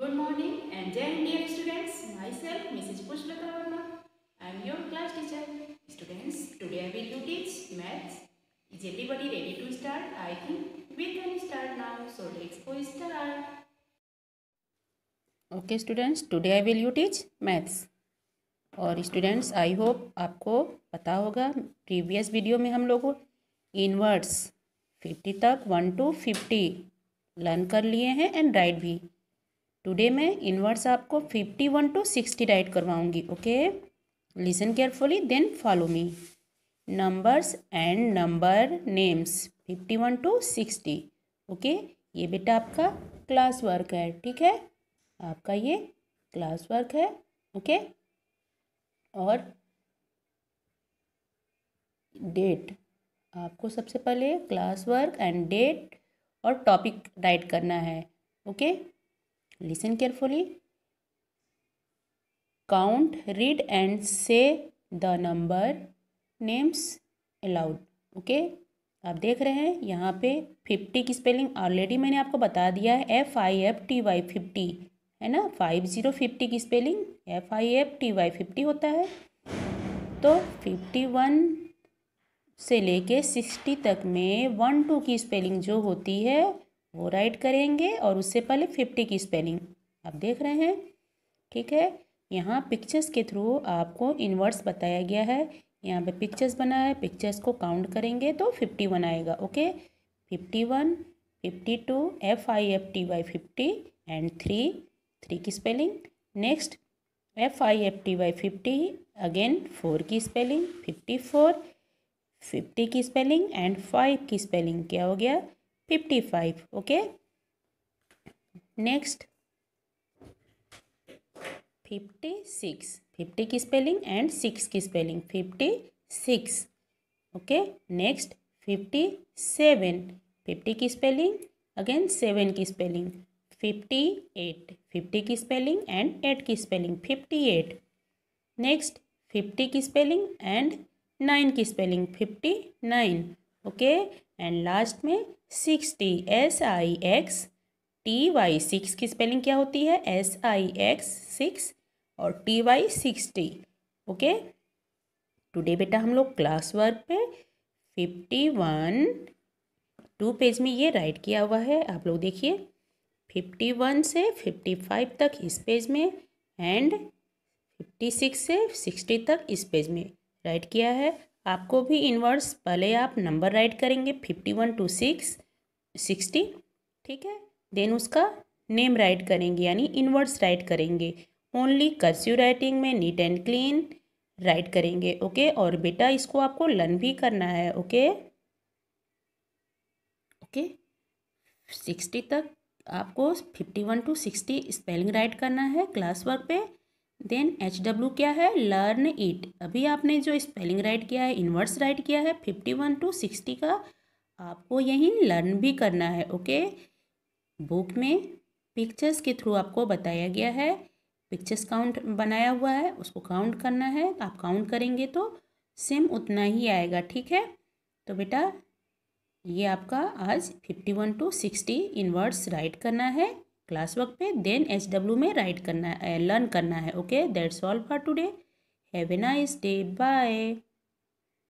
Good morning and then dear students, myself Mrs. Pushlata Verma. I am your class teacher. Students, today I will teach maths. Is everybody ready to start? I think we can start now. So let's go start. Okay students today I will you teach maths और students I hope आपको पता होगा previous video में हम लोग in words fifty तक one to fifty learn कर लिए हैं एंड राइट भी टुडे मैं इनवर्ड्स आपको fifty one to sixty write करवाऊंगी okay listen carefully then follow me numbers and number names fifty one to sixty okay ये बेटा आपका क्लास वर्क है ठीक है आपका ये क्लास वर्क है ओके और डेट आपको सबसे पहले क्लास वर्क एंड डेट और टॉपिक राइट करना है okay listen carefully count read and say the number names aloud okay आप देख रहे हैं यहाँ पे फिफ्टी की स्पेलिंग ऑलरेडी मैंने आपको बता दिया है F I F T Y fifty है ना फाइव ज़ीरो फिफ्टी की spelling F I F T Y fifty होता है तो फिफ्टी वन से लेके सिक्सटी तक में वन टू की स्पेलिंग जो होती है वो राइट करेंगे और उससे पहले फिफ्टी की स्पेलिंग आप देख रहे हैं ठीक है यहाँ पिक्चर्स के थ्रू आपको इनवर्स बताया गया है यहाँ पे पिक्चर्स बना है पिक्चर्स को काउंट करेंगे तो फिफ्टी वन आएगा okay fifty one fifty two F I F T Y fifty and three three की spelling next F I F T Y fifty again four की स्पेलिंग फिफ्टी फोर फिफ्टी की spelling and five की spelling क्या हो गया fifty five okay next fifty six fifty की spelling and six की spelling fifty six okay next fifty seven fifty की spelling again seven की स्पेलिंग फिफ्टी एट फिफ्टी की स्पेलिंग एंड एट की spelling fifty eight next fifty की spelling and nine की spelling fifty nine okay and last में sixty S I X T Y six की spelling क्या होती है एस आई एक्स सिक्स और T Y sixty okay today बेटा हम लोग क्लास वर्क में फिफ्टी वन टू पेज में ये राइट किया हुआ है आप लोग देखिए फिफ्टी वन से फिफ्टी फाइव तक इस पेज में एंड फिफ्टी सिक्स से सिक्सटी तक इस पेज में राइट किया है आपको भी इनवर्स पहले आप नंबर राइट करेंगे fifty one to six sixty ठीक है देन उसका नेम राइट करेंगे यानी इनवर्स राइट करेंगे ओनली कर्स्यू राइटिंग में नीट एंड क्लीन राइट करेंगे ओके और बेटा इसको आपको लर्न भी करना है ओके ओके सिक्सटी तक आपको fifty one to sixty spelling write करना है क्लास वर्क पे देन एच डब्ल्यू क्या है लर्न इट अभी आपने जो स्पेलिंग राइट किया है इन्वर्स राइट किया है फिफ्टी वन टू सिक्सटी का आपको यहीं लर्न भी करना है ओके बुक में पिक्चर्स के थ्रू आपको बताया गया है पिक्चर्स काउंट बनाया हुआ है उसको काउंट करना है आप काउंट करेंगे तो सेम उतना ही आएगा ठीक है तो बेटा ये आपका आज fifty one to sixty in words write करना है क्लास वर्क पे देन एच डब्ल्यू में राइट करना है लर्न करना है okay that's all for today have a nice day bye